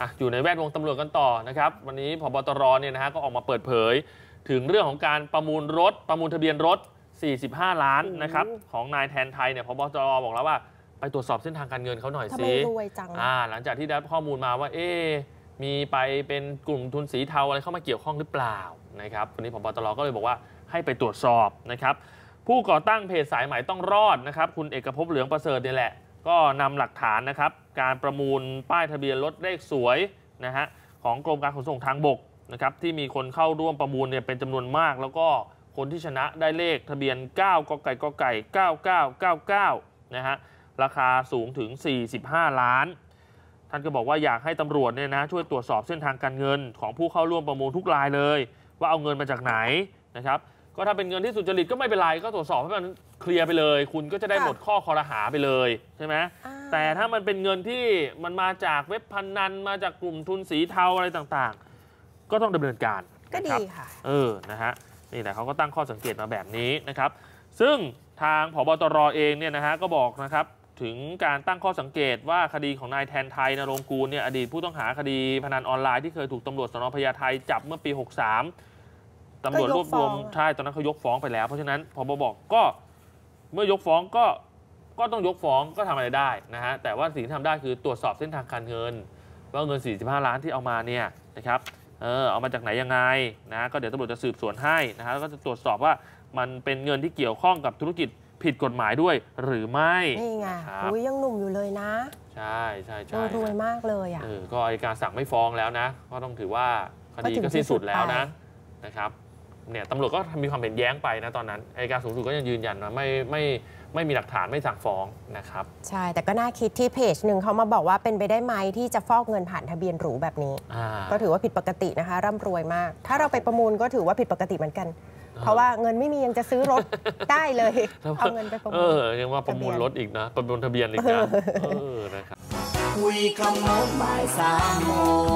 อ่ะอยู่ในแวดวงตำรวจกันต่อนะครับ วันนี้พบตรเนี่ยนะฮะก็ออกมาเปิดเผย ถึงเรื่องของการประมูลรถ ประมูลทะเบียนรถ 45 ล้านนะครับของนายแทนไทยเนี่ยพบตรบอกแล้วว่า ไปตรวจสอบเส้นทางการเงินเขาหน่อยสิทำไมรวยจังอ่าหลังจากที่ได้ข้อมูลมาว่าเอ๊มีไปเป็นกลุ่มทุนสีเทาอะไรเข้ามาเกี่ยวข้องหรือเปล่านะครับวันนี้พบตรก็เลยบอกว่าให้ไปตรวจสอบนะครับผู้ก่อตั้งเพจสายใหม่ต้องรอดนะครับคุณเอกภพเหลืองประเสริฐนี่แหละก็นำหลักฐานนะครับการประมูลป้ายทะเบียนรถเลขสวยนะฮะของกรมการขนส่งทางบกนะครับ ที่มีคนเข้าร่วมประมูลเนี่ยเป็นจำนวนมาก แล้วก็คนที่ชนะได้เลขทะเบียน 9กไก่กไก่ 9999นะฮะราคาสูงถึง 45 ล้าน ท่านก็บอกว่าอยากให้ตำรวจเนี่ยนะช่วยตรวจสอบเส้นทางการเงิน ของผู้เข้าร่วมประมูลทุกรายเลยว่าเอาเงินมาจากไหนนะครับก็ถ้าเป็นเงินที่สุจริตก็ไม่เป็นไรก็ตรวจสอบให้มันเคลียร์ไปเลย คุณก็จะได้หมดข้อคอรหาไปเลยใช่ไหมแต่ถ้ามันเป็นเงินที่มันมาจากเว็บพนนันมาจากกลุ่มทุนสีเทาอะไรต่างๆ ก็ต้องดำเนินการ ก็ดีค่ะเออนะฮะนี่แหละเขาก็ตั้งข้อสังเกตมาแบบนี้นะครับซึ่งทางผบตรเองเนี่ยนะฮะก็บอกนะครับถึงการตั้งข้อสังเกตว่าคดีของนายแทนไทยนรงคูลเนี่ยอดีตผู้ต้องหาคดีพนันออนไลน์ที่เคยถูกตำรวจสนพญาไทจับเมื่อปี63ตำรวจรวบรวมใช่ตอนนั้นเขายกฟ้องไปแล้วเพราะฉะนั้นพบบอกก็ เมื่อยกฟ้องก็ก็ต้องยกฟ้องก็ทำอะไรได้นะฮะแต่ว่าสิ่งที่ทำได้คือตรวจสอบเส้นทางการเงิน ว่าเงิน 45 ล้านที่เอามาเนี่ยนะครับเออเอามาจากไหนยังไงนะ ก็เดี๋ยวตำรวจจะสืบสวนให้นะฮะแล้วก็จะตรวจสอบว่ามันเป็นเงินที่เกี่ยวข้องกับธุรกิจผิดกฎหมายด้วย หรือไม่นี่ไงอุ้ยยังหนุ่มอยู่เลยนะ ใช่ใช่ใช่รวยมากเลยอ่ะก็อัยการสั่งไม่ฟ้องแล้วนะ ก็ต้องถือว่าคดีก็สิ้นสุดแล้วนะนะครับเนี่ยตำรวจก็มีความเห็นแย้งไปนะตอนนั้นอายการสูงสุดก็ยังยืนยันว่าไม่ไม่ไม่มีหลักฐานไม่สั่งฟ้องนะครับใช่แต่ก็น่าคิดที่เพจหนึ่งเขามาบอกว่าเป็นไปได้ไหมที่จะฟอกเงินผ่านทะเบียนหรูแบบนี้ ก็ถือว่าผิดปกตินะคะร่ำรวยมาก ถ้าเราไปประมูลก็ถือว่าผิดปกติเหมือนกัน เพราะว่าเงินไม่มียังจะซื้อรถ ได้เลยเอาเงินไปประมูลเออยังว่าประมูลรถอีกนะประมูลทะเบียนอีกนะเออนะครับคุยคำน้นบ่ายสามโมง